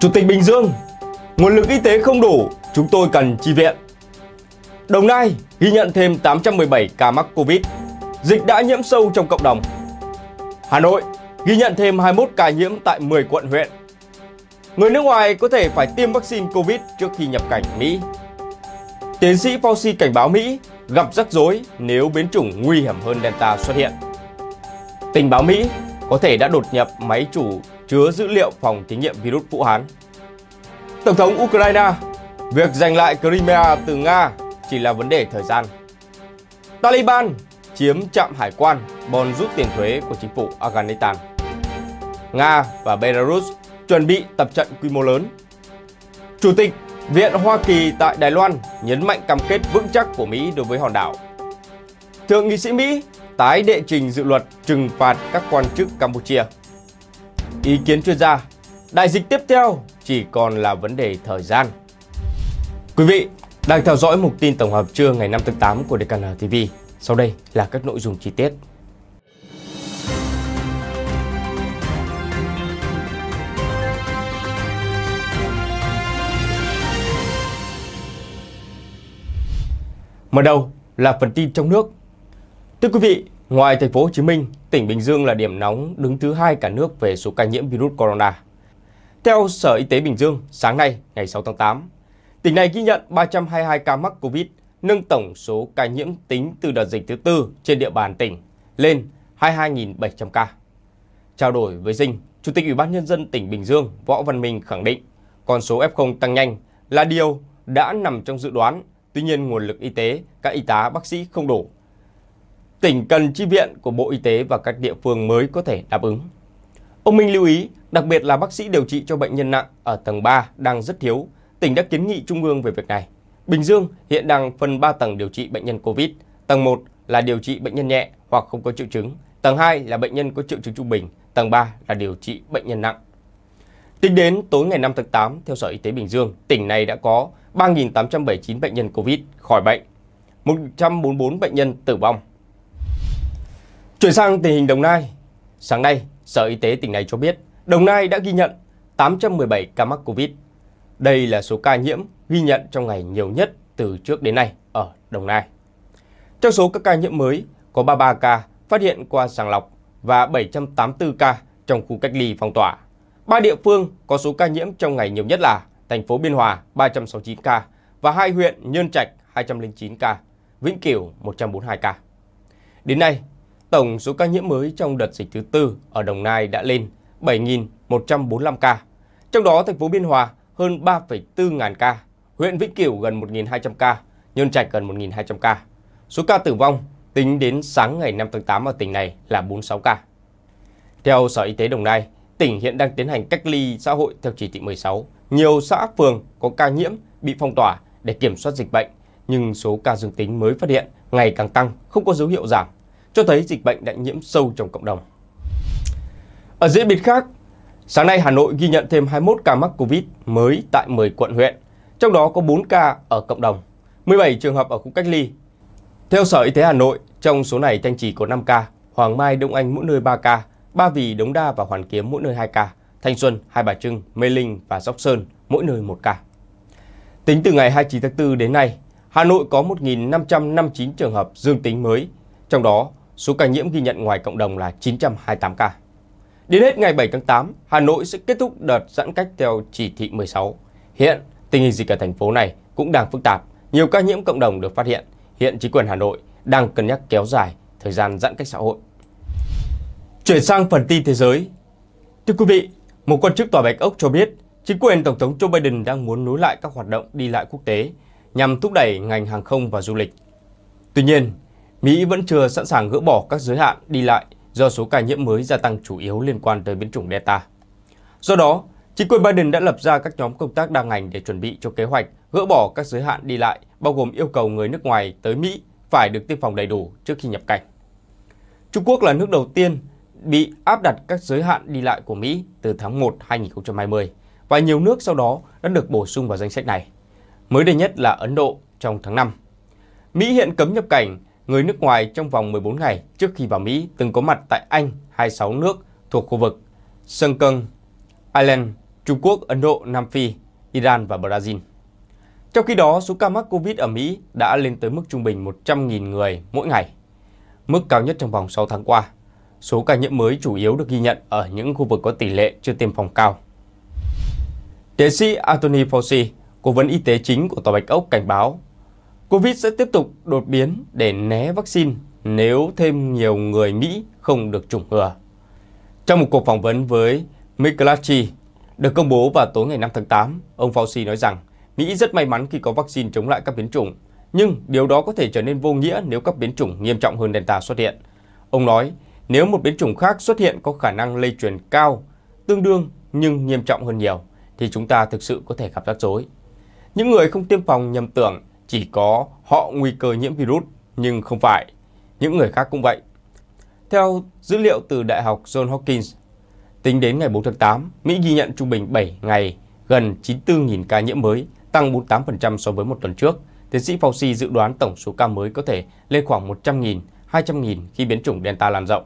Chủ tịch Bình Dương, nguồn lực y tế không đủ, chúng tôi cần chi viện. Đồng Nai ghi nhận thêm 817 ca mắc Covid, dịch đã nhiễm sâu trong cộng đồng. Hà Nội ghi nhận thêm 21 ca nhiễm tại 10 quận huyện. Người nước ngoài có thể phải tiêm vaccine Covid trước khi nhập cảnh Mỹ. Tiến sĩ Fauci cảnh báo Mỹ gặp rắc rối nếu biến chủng nguy hiểm hơn Delta xuất hiện. Tình báo Mỹ có thể đã đột nhập máy chủ chứa dữ liệu phòng thí nghiệm virus Vũ Hán. Tổng thống Ukraine, việc giành lại Crimea từ Nga chỉ là vấn đề thời gian. Taliban chiếm trạm hải quan bòn rút tiền thuế của chính phủ Afghanistan. Nga và Belarus chuẩn bị tập trận quy mô lớn. Chủ tịch Viện Hoa Kỳ tại Đài Loan nhấn mạnh cam kết vững chắc của Mỹ đối với hòn đảo. Thượng nghị sĩ Mỹ tái đệ trình dự luật trừng phạt các quan chức Campuchia. Ý kiến chuyên gia, đại dịch tiếp theo chỉ còn là vấn đề thời gian. Quý vị đang theo dõi mục tin tổng hợp trưa ngày 5 tháng 8 của DKN TV. Sau đây là các nội dung chi tiết. Mở đầu là phần tin trong nước. Thưa quý vị, Ngoài thành phố Hồ Chí Minh, tỉnh Bình Dương là điểm nóng đứng thứ hai cả nước về số ca nhiễm virus corona. Theo Sở Y tế Bình Dương, sáng nay, ngày 6 tháng 8, tỉnh này ghi nhận 322 ca mắc COVID, nâng tổng số ca nhiễm tính từ đợt dịch thứ tư trên địa bàn tỉnh lên 22.700 ca. Trao đổi với Dinh, Chủ tịch Ủy ban Nhân dân tỉnh Bình Dương Võ Văn Minh khẳng định con số F0 tăng nhanh là điều đã nằm trong dự đoán, tuy nhiên nguồn lực y tế, các y tá, bác sĩ không đủ tỉnh cần chi viện của Bộ Y tế và các địa phương mới có thể đáp ứng. Ông Minh lưu ý, đặc biệt là bác sĩ điều trị cho bệnh nhân nặng ở tầng 3 đang rất thiếu, tỉnh đã kiến nghị Trung ương về việc này. Bình Dương hiện đang phân 3 tầng điều trị bệnh nhân COVID. Tầng 1 là điều trị bệnh nhân nhẹ hoặc không có triệu chứng, tầng 2 là bệnh nhân có triệu chứng trung bình, tầng 3 là điều trị bệnh nhân nặng. Tính đến tối ngày 5 tháng 8, theo Sở Y tế Bình Dương, tỉnh này đã có 3.879 bệnh nhân COVID khỏi bệnh, 144 bệnh nhân tử vong Chuyển sang tình hình Đồng Nai. Sáng nay, Sở Y tế tỉnh này cho biết Đồng Nai đã ghi nhận 817 ca mắc Covid. Đây là số ca nhiễm ghi nhận trong ngày nhiều nhất từ trước đến nay ở Đồng Nai. Trong số các ca nhiễm mới, có 33 ca phát hiện qua sàng lọc và 784 ca trong khu cách ly phong tỏa. Ba địa phương có số ca nhiễm trong ngày nhiều nhất là thành phố Biên Hòa 369 ca và hai huyện Nhơn Trạch 209 ca, Vĩnh Cửu 142 ca. Đến nay, tổng số ca nhiễm mới trong đợt dịch thứ tư ở Đồng Nai đã lên 7.145 ca. Trong đó, thành phố Biên Hòa hơn 3,4 ngàn ca, huyện Vĩnh Cửu gần 1.200 ca, nhơn Trạch gần 1.200 ca. Số ca tử vong tính đến sáng ngày 5 tháng 8 ở tỉnh này là 46 ca. Theo Sở Y tế Đồng Nai, tỉnh hiện đang tiến hành cách ly xã hội theo chỉ thị 16. Nhiều xã phường có ca nhiễm bị phong tỏa để kiểm soát dịch bệnh, nhưng số ca dương tính mới phát hiện ngày càng tăng, không có dấu hiệu giảm cho thấy dịch bệnh đã nhiễm sâu trong cộng đồng. Ở diễn biến khác, sáng nay Hà Nội ghi nhận thêm 21 ca mắc Covid mới tại 10 quận huyện, trong đó có 4 ca ở cộng đồng, 17 trường hợp ở khu cách ly. Theo Sở Y tế Hà Nội, trong số này Thanh Trì có 5 ca, Hoàng Mai, Đông Anh mỗi nơi 3 ca, Ba Vì, Đống Đa và Hoàn Kiếm mỗi nơi 2 ca, Thanh Xuân, Hai Bà Trưng, Mê Linh và Sóc Sơn mỗi nơi 1 ca. Tính từ ngày 29 tháng 4 đến nay, Hà Nội có 1.559 trường hợp dương tính mới, trong đó Số ca nhiễm ghi nhận ngoài cộng đồng là 928 ca. Đến hết ngày 7 tháng 8, Hà Nội sẽ kết thúc đợt giãn cách theo chỉ thị 16. Hiện, tình hình dịch ở thành phố này cũng đang phức tạp, nhiều ca nhiễm cộng đồng được phát hiện. Hiện chính quyền Hà Nội đang cân nhắc kéo dài thời gian giãn cách xã hội. Chuyển sang phần tin thế giới. Thưa quý vị, một quan chức Tòa Bạch Ốc cho biết, chính quyền Tổng thống Joe Biden đang muốn nối lại các hoạt động đi lại quốc tế nhằm thúc đẩy ngành hàng không và du lịch. Tuy nhiên, Mỹ vẫn chưa sẵn sàng gỡ bỏ các giới hạn đi lại do số ca nhiễm mới gia tăng chủ yếu liên quan tới biến chủng Delta. Do đó, chính quyền Biden đã lập ra các nhóm công tác đa ngành để chuẩn bị cho kế hoạch gỡ bỏ các giới hạn đi lại, bao gồm yêu cầu người nước ngoài tới Mỹ phải được tiêm phòng đầy đủ trước khi nhập cảnh. Trung Quốc là nước đầu tiên bị áp đặt các giới hạn đi lại của Mỹ từ tháng 1 2020 và nhiều nước sau đó đã được bổ sung vào danh sách này. Mới đây nhất là Ấn Độ trong tháng 5. Mỹ hiện cấm nhập cảnh người nước ngoài trong vòng 14 ngày trước khi vào Mỹ từng có mặt tại Anh 26 nước thuộc khu vực Sơn Cân, Ireland, Trung Quốc, Ấn Độ, Nam Phi, Iran và Brazil. Trong khi đó, số ca mắc Covid ở Mỹ đã lên tới mức trung bình 100.000 người mỗi ngày, mức cao nhất trong vòng 6 tháng qua. Số ca nhiễm mới chủ yếu được ghi nhận ở những khu vực có tỷ lệ chưa tiêm phòng cao. Tiến sĩ Anthony Fauci, cố vấn y tế chính của Tòa Bạch Ốc cảnh báo Covid sẽ tiếp tục đột biến để né vaccine nếu thêm nhiều người Mỹ không được chủng ngừa. Trong một cuộc phỏng vấn với McClatchy, được công bố vào tối ngày 5 tháng 8, ông Fauci nói rằng Mỹ rất may mắn khi có vaccine chống lại các biến chủng, nhưng điều đó có thể trở nên vô nghĩa nếu các biến chủng nghiêm trọng hơn Delta xuất hiện. Ông nói, nếu một biến chủng khác xuất hiện có khả năng lây truyền cao, tương đương nhưng nghiêm trọng hơn nhiều, thì chúng ta thực sự có thể gặp rắc rối. Những người không tiêm phòng nhầm tưởng chỉ có họ nguy cơ nhiễm virus nhưng không phải, những người khác cũng vậy. Theo dữ liệu từ Đại học John Hopkins, tính đến ngày 4 tháng 8, Mỹ ghi nhận trung bình 7 ngày gần 94.000 ca nhiễm mới, tăng 48% so với một tuần trước. Tiến sĩ Fauci dự đoán tổng số ca mới có thể lên khoảng 100.000, 200.000 khi biến chủng Delta lan rộng.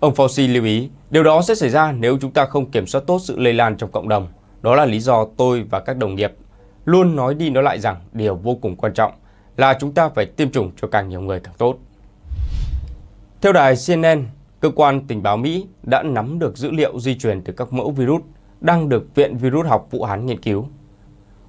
Ông Fauci lưu ý, điều đó sẽ xảy ra nếu chúng ta không kiểm soát tốt sự lây lan trong cộng đồng. Đó là lý do tôi và các đồng nghiệp luôn nói đi nói lại rằng điều vô cùng quan trọng là chúng ta phải tiêm chủng cho càng nhiều người càng tốt. Theo đài CNN, cơ quan tình báo Mỹ đã nắm được dữ liệu di truyền từ các mẫu virus đang được Viện Virus học Vũ Hán nghiên cứu.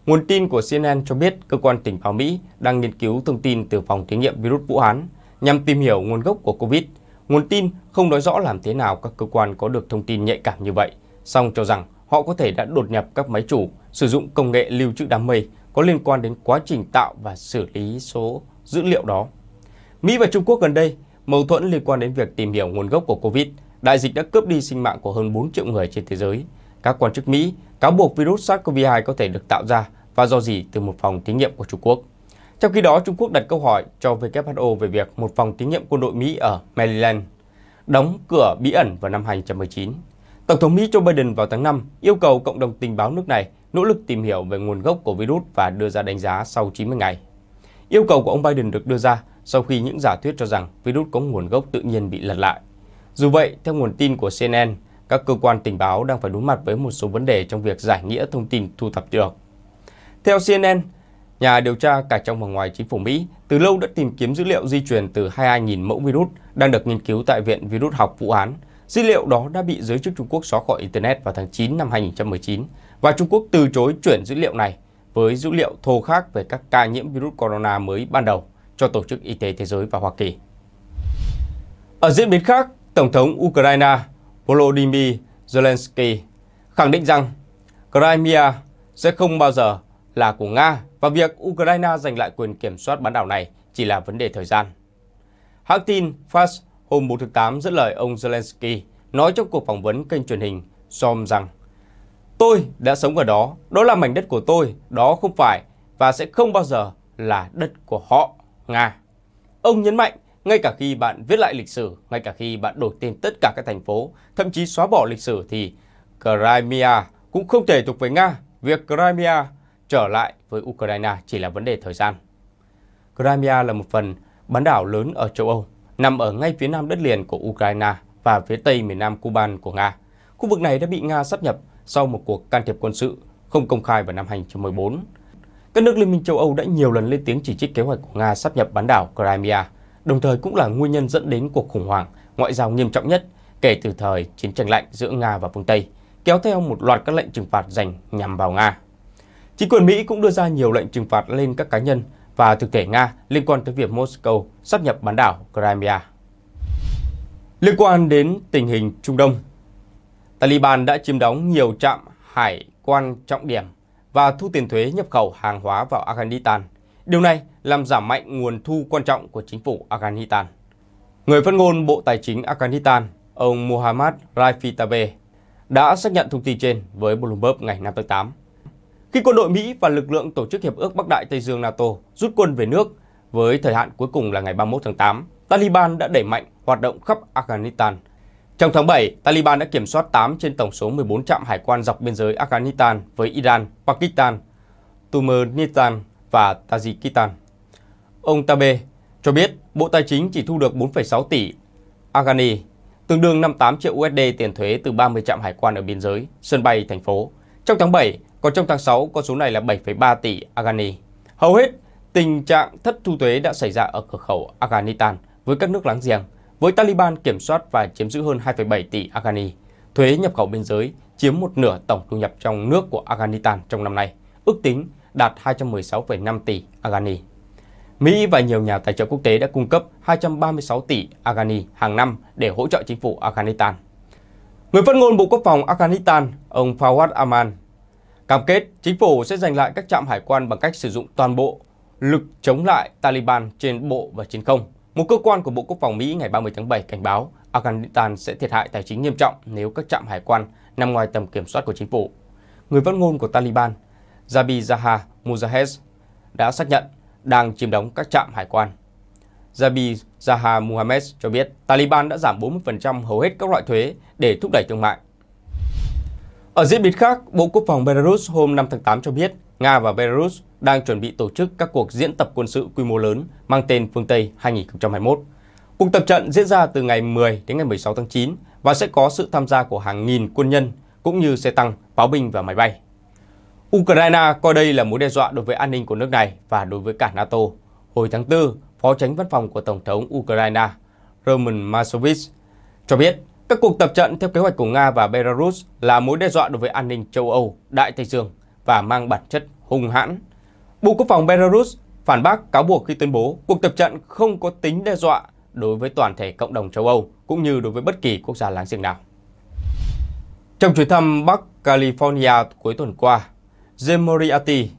Nguồn tin của CNN cho biết cơ quan tình báo Mỹ đang nghiên cứu thông tin từ phòng thí nghiệm virus Vũ Hán nhằm tìm hiểu nguồn gốc của COVID. Nguồn tin không nói rõ làm thế nào các cơ quan có được thông tin nhạy cảm như vậy, song cho rằng họ có thể đã đột nhập các máy chủ sử dụng công nghệ lưu trữ đám mây có liên quan đến quá trình tạo và xử lý số dữ liệu đó. Mỹ và Trung Quốc gần đây mâu thuẫn liên quan đến việc tìm hiểu nguồn gốc của Covid. Đại dịch đã cướp đi sinh mạng của hơn 4 triệu người trên thế giới. Các quan chức Mỹ cáo buộc virus SARS-CoV-2 có thể được tạo ra và do gì từ một phòng thí nghiệm của Trung Quốc. Trong khi đó, Trung Quốc đặt câu hỏi cho WHO về việc một phòng thí nghiệm quân đội Mỹ ở Maryland đóng cửa bí ẩn vào năm 2019. Tổng thống Mỹ Joe Biden vào tháng 5 yêu cầu cộng đồng tình báo nước này nỗ lực tìm hiểu về nguồn gốc của virus và đưa ra đánh giá sau 90 ngày. Yêu cầu của ông Biden được đưa ra sau khi những giả thuyết cho rằng virus có nguồn gốc tự nhiên bị lật lại. Dù vậy, theo nguồn tin của CNN, các cơ quan tình báo đang phải đối mặt với một số vấn đề trong việc giải nghĩa thông tin thu thập được. Theo CNN, nhà điều tra cả trong và ngoài chính phủ Mỹ từ lâu đã tìm kiếm dữ liệu di truyền từ 22.000 mẫu virus đang được nghiên cứu tại Viện Virus học Vũ Hán. Dữ liệu đó đã bị giới chức Trung Quốc xóa khỏi Internet vào tháng 9 năm 2019 và Trung Quốc từ chối chuyển dữ liệu này với dữ liệu thô khác về các ca nhiễm virus corona mới ban đầu cho Tổ chức Y tế Thế giới và Hoa Kỳ. Ở diễn biến khác, Tổng thống Ukraine Volodymyr Zelensky khẳng định rằng Crimea sẽ không bao giờ là của Nga và việc Ukraine giành lại quyền kiểm soát bán đảo này chỉ là vấn đề thời gian. Hãng tin Fast hôm 4 tháng 8 dẫn lời ông Zelensky nói trong cuộc phỏng vấn kênh truyền hình SOM rằng Tôi đã sống ở đó, đó là mảnh đất của tôi, đó không phải và sẽ không bao giờ là đất của họ, Nga. Ông nhấn mạnh, ngay cả khi bạn viết lại lịch sử, ngay cả khi bạn đổi tên tất cả các thành phố, thậm chí xóa bỏ lịch sử thì Crimea cũng không thể thuộc về Nga. Việc Crimea trở lại với Ukraine chỉ là vấn đề thời gian. Crimea là một phần bán đảo lớn ở châu Âu, nằm ở ngay phía nam đất liền của Ukraine và phía tây miền nam Cuban của Nga. Khu vực này đã bị Nga sắp nhập sau một cuộc can thiệp quân sự không công khai vào năm 2014. Các nước Liên minh châu Âu đã nhiều lần lên tiếng chỉ trích kế hoạch của Nga sắp nhập bán đảo Crimea, đồng thời cũng là nguyên nhân dẫn đến cuộc khủng hoảng ngoại giao nghiêm trọng nhất kể từ thời chiến tranh lạnh giữa Nga và phương Tây, kéo theo một loạt các lệnh trừng phạt dành nhằm vào Nga. Chính quyền Mỹ cũng đưa ra nhiều lệnh trừng phạt lên các cá nhân và thực thể Nga liên quan tới việc Moscow sắp nhập bán đảo Crimea. Liên quan đến tình hình Trung Đông, Taliban đã chiếm đóng nhiều trạm hải quan trọng điểm và thu tiền thuế nhập khẩu hàng hóa vào Afghanistan. Điều này làm giảm mạnh nguồn thu quan trọng của chính phủ Afghanistan. Người phát ngôn Bộ Tài chính Afghanistan, ông Mohammad Raifi Tabe, đã xác nhận thông tin trên với Bloomberg ngày 5 tháng 8. Khi quân đội Mỹ và lực lượng Tổ chức Hiệp ước Bắc Đại Tây Dương NATO rút quân về nước với thời hạn cuối cùng là ngày 31 tháng 8, Taliban đã đẩy mạnh hoạt động khắp Afghanistan – trong tháng 7, Taliban đã kiểm soát 8 trên tổng số 14 trạm hải quan dọc biên giới Afghanistan với Iran, Pakistan, Turkmenistan và Tajikistan. Ông Tabe cho biết Bộ Tài chính chỉ thu được 4,6 tỷ Afghani, tương đương 58 triệu USD tiền thuế từ 30 trạm hải quan ở biên giới, sân bay, thành phố. Trong tháng 7, còn trong tháng 6, con số này là 7,3 tỷ Afghani. Hầu hết, tình trạng thất thu thuế đã xảy ra ở cửa khẩu Afghanistan với các nước láng giềng – với Taliban kiểm soát và chiếm giữ hơn 2,7 tỷ Afghani. Thuế nhập khẩu biên giới chiếm một nửa tổng thu nhập trong nước của Afghanistan trong năm nay, ước tính đạt 216,5 tỷ Afghani. Mỹ và nhiều nhà tài trợ quốc tế đã cung cấp 236 tỷ Afghani hàng năm để hỗ trợ chính phủ Afghanistan. Người phát ngôn Bộ Quốc phòng Afghanistan, ông Fawad Aman, cam kết chính phủ sẽ giành lại các trạm hải quan bằng cách sử dụng toàn bộ lực chống lại Taliban trên bộ và trên không – một cơ quan của Bộ Quốc phòng Mỹ ngày 30 tháng 7 cảnh báo Afghanistan sẽ thiệt hại tài chính nghiêm trọng nếu các trạm hải quan nằm ngoài tầm kiểm soát của chính phủ. Người phát ngôn của Taliban, Zabi Zaha Mujahed, đã xác nhận đang chiếm đóng các trạm hải quan. Zabi Zaha Muhammad cho biết Taliban đã giảm 40% hầu hết các loại thuế để thúc đẩy thương mại. Ở diễn biến khác, Bộ Quốc phòng Belarus hôm 5 tháng 8 cho biết Nga và Belarus đang chuẩn bị tổ chức các cuộc diễn tập quân sự quy mô lớn mang tên phương Tây 2021. Cuộc tập trận diễn ra từ ngày 10 đến ngày 16 tháng 9 và sẽ có sự tham gia của hàng nghìn quân nhân cũng như xe tăng, pháo binh và máy bay. Ukraine coi đây là mối đe dọa đối với an ninh của nước này và đối với cả NATO. Hồi tháng 4, Phó tránh văn phòng của Tổng thống Ukraine Roman Masovich cho biết các cuộc tập trận theo kế hoạch của Nga và Belarus là mối đe dọa đối với an ninh châu Âu, Đại Tây Dương và mang bản chất hung hãn Bộ Quốc phòng Belarus phản bác cáo buộc khi tuyên bố cuộc tập trận không có tính đe dọa đối với toàn thể cộng đồng châu Âu cũng như đối với bất kỳ quốc gia láng giềng nào. Trong chuyến thăm Bắc California cuối tuần qua, Jim Moriarty,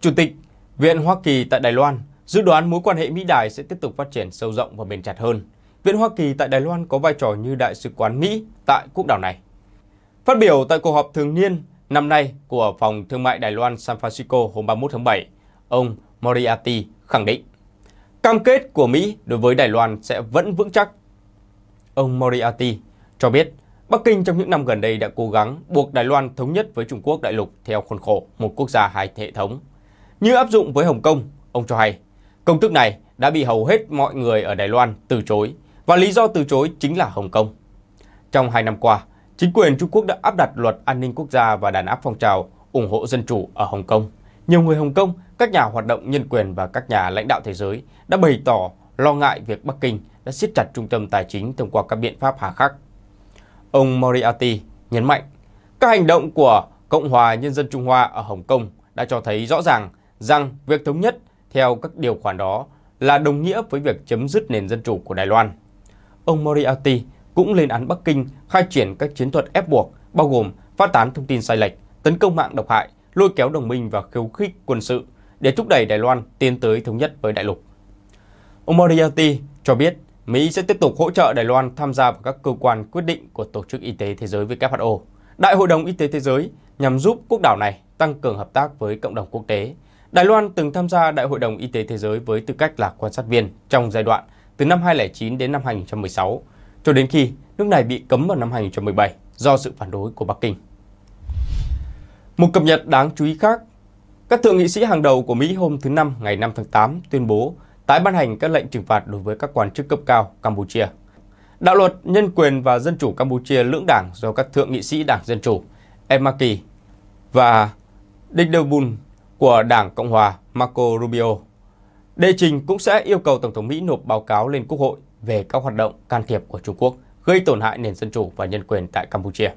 Chủ tịch Viện Hoa Kỳ tại Đài Loan, dự đoán mối quan hệ Mỹ-Đài sẽ tiếp tục phát triển sâu rộng và bền chặt hơn. Viện Hoa Kỳ tại Đài Loan có vai trò như Đại sứ quán Mỹ tại quốc đảo này. Phát biểu tại cuộc họp thường niên năm nay của Phòng Thương mại Đài Loan San Francisco hôm 31 tháng 7, ông Moriarty khẳng định cam kết của Mỹ đối với Đài Loan sẽ vẫn vững chắc. Ông Moriarty cho biết Bắc Kinh trong những năm gần đây đã cố gắng buộc Đài Loan thống nhất với Trung Quốc đại lục theo khuôn khổ một quốc gia hai hệ thống. Như áp dụng với Hồng Kông, ông cho hay, công thức này đã bị hầu hết mọi người ở Đài Loan từ chối và lý do từ chối chính là Hồng Kông. Trong hai năm qua, Chính quyền Trung Quốc đã áp đặt luật an ninh quốc gia và đàn áp phong trào ủng hộ dân chủ ở Hồng Kông. Nhiều người Hồng Kông, các nhà hoạt động nhân quyền và các nhà lãnh đạo thế giới đã bày tỏ lo ngại việc Bắc Kinh đã siết chặt trung tâm tài chính thông qua các biện pháp hà khắc. Ông Moriarty nhấn mạnh, các hành động của Cộng hòa Nhân dân Trung Hoa ở Hồng Kông đã cho thấy rõ ràng rằng việc thống nhất theo các điều khoản đó là đồng nghĩa với việc chấm dứt nền dân chủ của Đài Loan. Ông Moriarty cũng lên án Bắc Kinh khai triển các chiến thuật ép buộc, bao gồm phát tán thông tin sai lệch, tấn công mạng độc hại, lôi kéo đồng minh và khiêu khích quân sự để thúc đẩy Đài Loan tiến tới thống nhất với đại lục. Ông Moriarty cho biết Mỹ sẽ tiếp tục hỗ trợ Đài Loan tham gia vào các cơ quan quyết định của Tổ chức Y tế Thế giới WHO, Đại hội đồng Y tế Thế giới nhằm giúp quốc đảo này tăng cường hợp tác với cộng đồng quốc tế. Đài Loan từng tham gia Đại hội đồng Y tế Thế giới với tư cách là quan sát viên trong giai đoạn từ năm 2009 đến năm 2016 cho đến khi nước này bị cấm vào năm 2017 do sự phản đối của Bắc Kinh. Một cập nhật đáng chú ý khác, các thượng nghị sĩ hàng đầu của Mỹ hôm thứ Năm ngày 5 tháng 8 tuyên bố tái ban hành các lệnh trừng phạt đối với các quan chức cấp cao Campuchia. Đạo luật Nhân quyền và Dân chủ Campuchia lưỡng đảng do các thượng nghị sĩ Đảng Dân chủ Emaki và Dichdebun của Đảng Cộng hòa Marco Rubio. Đề trình cũng sẽ yêu cầu Tổng thống Mỹ nộp báo cáo lên Quốc hội về các hoạt động can thiệp của Trung Quốc gây tổn hại nền dân chủ và nhân quyền tại Campuchia.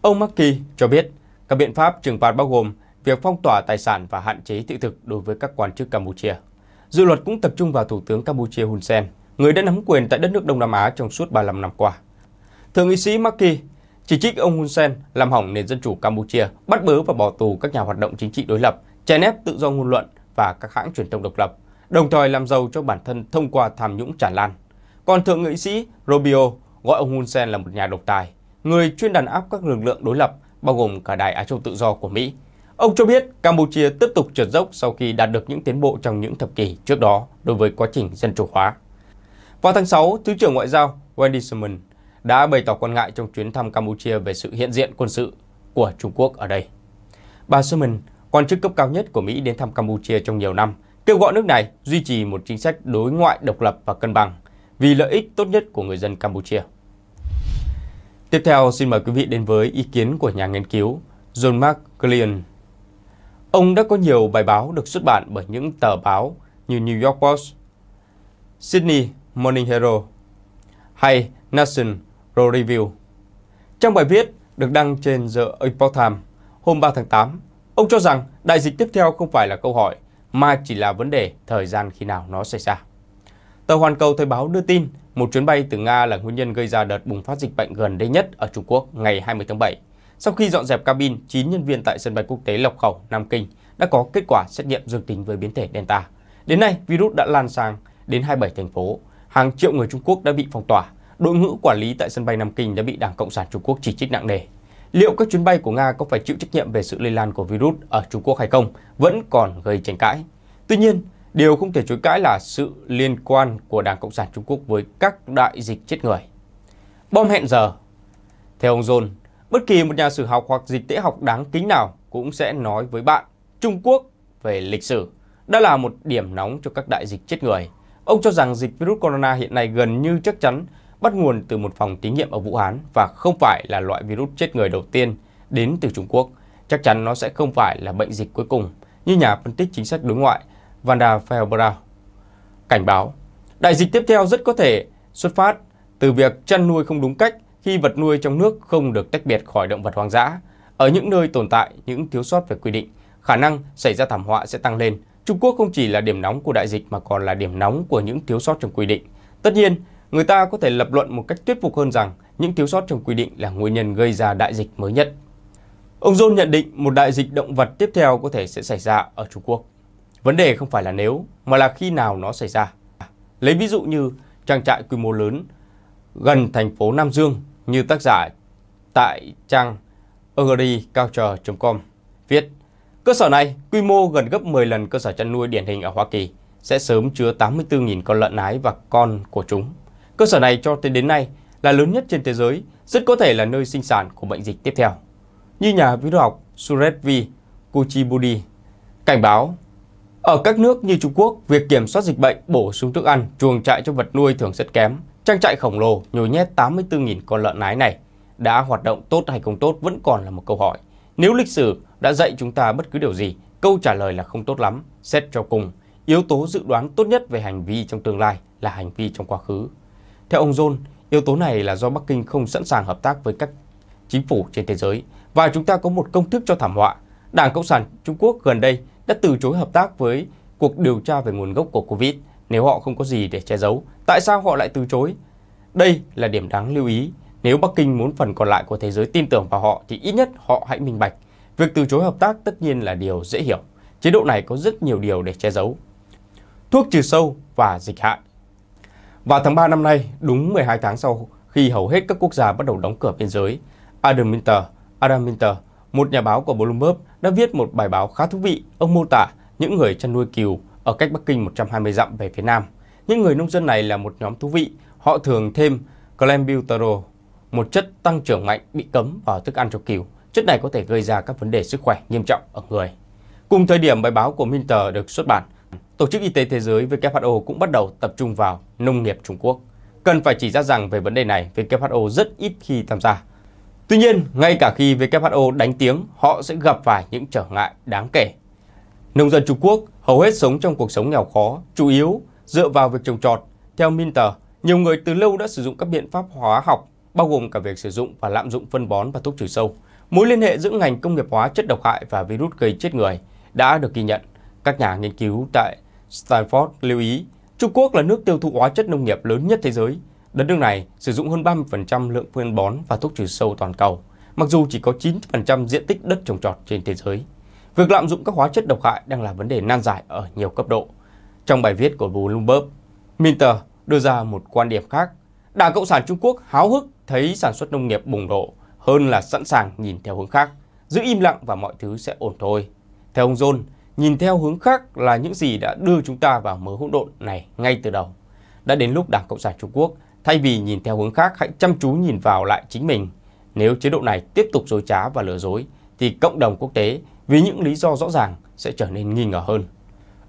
Ông Mackey cho biết, các biện pháp trừng phạt bao gồm việc phong tỏa tài sản và hạn chế thị thực đối với các quan chức Campuchia. Dự luật cũng tập trung vào Thủ tướng Campuchia Hun Sen, người đã nắm quyền tại đất nước Đông Nam Á trong suốt 35 năm qua. Thượng nghị sĩ Mackey chỉ trích ông Hun Sen làm hỏng nền dân chủ Campuchia, bắt bớ và bỏ tù các nhà hoạt động chính trị đối lập, chèn ép tự do ngôn luận và các hãng truyền thông độc lập, đồng thời làm giàu cho bản thân thông qua tham nhũng tràn lan. Còn Thượng nghị sĩ Rubio gọi ông Hun Sen là một nhà độc tài, người chuyên đàn áp các lực lượng đối lập, bao gồm cả Đài Á Châu Tự Do của Mỹ. Ông cho biết Campuchia tiếp tục trượt dốc sau khi đạt được những tiến bộ trong những thập kỷ trước đó đối với quá trình dân chủ hóa. Vào tháng 6, Thứ trưởng Ngoại giao Wendy Sherman đã bày tỏ quan ngại trong chuyến thăm Campuchia về sự hiện diện quân sự của Trung Quốc ở đây. Bà Sherman, quan chức cấp cao nhất của Mỹ đến thăm Campuchia trong nhiều năm, kêu gọi nước này duy trì một chính sách đối ngoại độc lập và cân bằng, vì lợi ích tốt nhất của người dân Campuchia. Tiếp theo, xin mời quý vị đến với ý kiến của nhà nghiên cứu John Mark Gillian. Ông đã có nhiều bài báo được xuất bản bởi những tờ báo như New York Post, Sydney Morning Herald hay Nation Review. Trong bài viết được đăng trên The Epoch Times hôm 3 tháng 8, ông cho rằng đại dịch tiếp theo không phải là câu hỏi mà chỉ là vấn đề thời gian khi nào nó xảy ra. Tờ Hoàn Cầu Thời báo đưa tin, một chuyến bay từ Nga là nguyên nhân gây ra đợt bùng phát dịch bệnh gần đây nhất ở Trung Quốc ngày 20 tháng 7. Sau khi dọn dẹp cabin, 9 nhân viên tại sân bay quốc tế Lộc Khẩu, Nam Kinh đã có kết quả xét nghiệm dương tính với biến thể Delta. Đến nay, virus đã lan sang đến 27 thành phố. Hàng triệu người Trung Quốc đã bị phong tỏa. Đội ngũ quản lý tại sân bay Nam Kinh đã bị Đảng Cộng sản Trung Quốc chỉ trích nặng nề. Liệu các chuyến bay của Nga có phải chịu trách nhiệm về sự lây lan của virus ở Trung Quốc hay không vẫn còn gây tranh cãi. Tuy nhiên, Điều không thể chối cãi là sự liên quan của Đảng Cộng sản Trung Quốc với các đại dịch chết người. Bom hẹn giờ Theo ông John, bất kỳ một nhà sử học hoặc dịch tễ học đáng kính nào cũng sẽ nói với bạn Trung Quốc về lịch sử đã là một điểm nóng cho các đại dịch chết người. Ông cho rằng dịch virus corona hiện nay gần như chắc chắn bắt nguồn từ một phòng thí nghiệm ở Vũ Hán và không phải là loại virus chết người đầu tiên đến từ Trung Quốc. Chắc chắn nó sẽ không phải là bệnh dịch cuối cùng. Như nhà phân tích chính sách đối ngoại Vanda Ferbrow cảnh báo đại dịch tiếp theo rất có thể xuất phát từ việc chăn nuôi không đúng cách khi vật nuôi trong nước không được tách biệt khỏi động vật hoang dã. Ở những nơi tồn tại những thiếu sót về quy định, khả năng xảy ra thảm họa sẽ tăng lên. Trung Quốc không chỉ là điểm nóng của đại dịch mà còn là điểm nóng của những thiếu sót trong quy định. Tất nhiên, người ta có thể lập luận một cách thuyết phục hơn rằng những thiếu sót trong quy định là nguyên nhân gây ra đại dịch mới nhất. Ông John nhận định một đại dịch động vật tiếp theo có thể sẽ xảy ra ở Trung Quốc. Vấn đề không phải là nếu, mà là khi nào nó xảy ra. Lấy ví dụ như trang trại quy mô lớn gần thành phố Nam Dương như tác giả tại trang agriculture.com viết Cơ sở này, quy mô gần gấp 10 lần cơ sở chăn nuôi điển hình ở Hoa Kỳ, sẽ sớm chứa 84.000 con lợn nái và con của chúng. Cơ sở này cho tới đến nay là lớn nhất trên thế giới, rất có thể là nơi sinh sản của bệnh dịch tiếp theo. Như nhà virus học Suresh V. Kuchibudi cảnh báo ở các nước như Trung Quốc, việc kiểm soát dịch bệnh bổ sung thức ăn, chuồng trại cho vật nuôi thường rất kém. Trang trại khổng lồ nhồi nhét 84.000 con lợn nái này đã hoạt động tốt hay không tốt vẫn còn là một câu hỏi. Nếu lịch sử đã dạy chúng ta bất cứ điều gì, câu trả lời là không tốt lắm. Xét cho cùng, yếu tố dự đoán tốt nhất về hành vi trong tương lai là hành vi trong quá khứ. Theo ông John, yếu tố này là do Bắc Kinh không sẵn sàng hợp tác với các chính phủ trên thế giới và chúng ta có một công thức cho thảm họa. Đảng Cộng sản Trung Quốc gần đây đã từ chối hợp tác với cuộc điều tra về nguồn gốc của Covid nếu họ không có gì để che giấu. Tại sao họ lại từ chối? Đây là điểm đáng lưu ý. Nếu Bắc Kinh muốn phần còn lại của thế giới tin tưởng vào họ thì ít nhất họ hãy minh bạch. Việc từ chối hợp tác tất nhiên là điều dễ hiểu. Chế độ này có rất nhiều điều để che giấu. Thuốc trừ sâu và dịch hại Vào tháng 3 năm nay, đúng 12 tháng sau khi hầu hết các quốc gia bắt đầu đóng cửa biên giới, Adam Minter, Adam Minter một nhà báo của Bloomberg đã viết một bài báo khá thú vị. Ông mô tả những người chăn nuôi cừu ở cách Bắc Kinh 120 dặm về phía Nam. Những người nông dân này là một nhóm thú vị. Họ thường thêm clenbuterol, một chất tăng trưởng mạnh bị cấm vào thức ăn cho cừu. Chất này có thể gây ra các vấn đề sức khỏe nghiêm trọng ở người. Cùng thời điểm bài báo của Minter được xuất bản, Tổ chức Y tế Thế giới WHO cũng bắt đầu tập trung vào nông nghiệp Trung Quốc. Cần phải chỉ ra rằng về vấn đề này, WHO rất ít khi tham gia Tuy nhiên, ngay cả khi WHO đánh tiếng, họ sẽ gặp phải những trở ngại đáng kể. Nông dân Trung Quốc hầu hết sống trong cuộc sống nghèo khó, chủ yếu dựa vào việc trồng trọt. Theo Minter, nhiều người từ lâu đã sử dụng các biện pháp hóa học, bao gồm cả việc sử dụng và lạm dụng phân bón và thuốc trừ sâu. Mối liên hệ giữa ngành công nghiệp hóa chất độc hại và virus gây chết người đã được ghi nhận. Các nhà nghiên cứu tại Stanford lưu ý, Trung Quốc là nước tiêu thụ hóa chất nông nghiệp lớn nhất thế giới Đất nước này sử dụng hơn 30% lượng phân bón và thuốc trừ sâu toàn cầu, mặc dù chỉ có 9% diện tích đất trồng trọt trên thế giới. Việc lạm dụng các hóa chất độc hại đang là vấn đề nan giải ở nhiều cấp độ. Trong bài viết của Bloomberg, Minter đưa ra một quan điểm khác. Đảng Cộng sản Trung Quốc háo hức thấy sản xuất nông nghiệp bùng nổ hơn là sẵn sàng nhìn theo hướng khác, giữ im lặng và mọi thứ sẽ ổn thôi. Theo ông John, nhìn theo hướng khác là những gì đã đưa chúng ta vào mớ hỗn độn này ngay từ đầu. Đã đến lúc Đảng Cộng sản Trung Quốc Thay vì nhìn theo hướng khác, hãy chăm chú nhìn vào lại chính mình. Nếu chế độ này tiếp tục dối trá và lừa dối, thì cộng đồng quốc tế vì những lý do rõ ràng sẽ trở nên nghi ngờ hơn.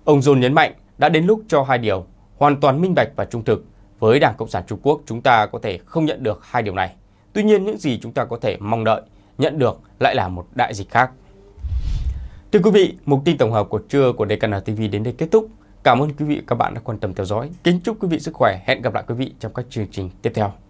Ông John nhấn mạnh đã đến lúc cho hai điều, hoàn toàn minh bạch và trung thực. Với Đảng Cộng sản Trung Quốc, chúng ta có thể không nhận được hai điều này. Tuy nhiên, những gì chúng ta có thể mong đợi, nhận được lại là một đại dịch khác. Thưa quý vị, mục tin tổng hợp của trưa của DKN TV đến đây kết thúc. Cảm ơn quý vị và các bạn đã quan tâm theo dõi. Kính chúc quý vị sức khỏe. Hẹn gặp lại quý vị trong các chương trình tiếp theo.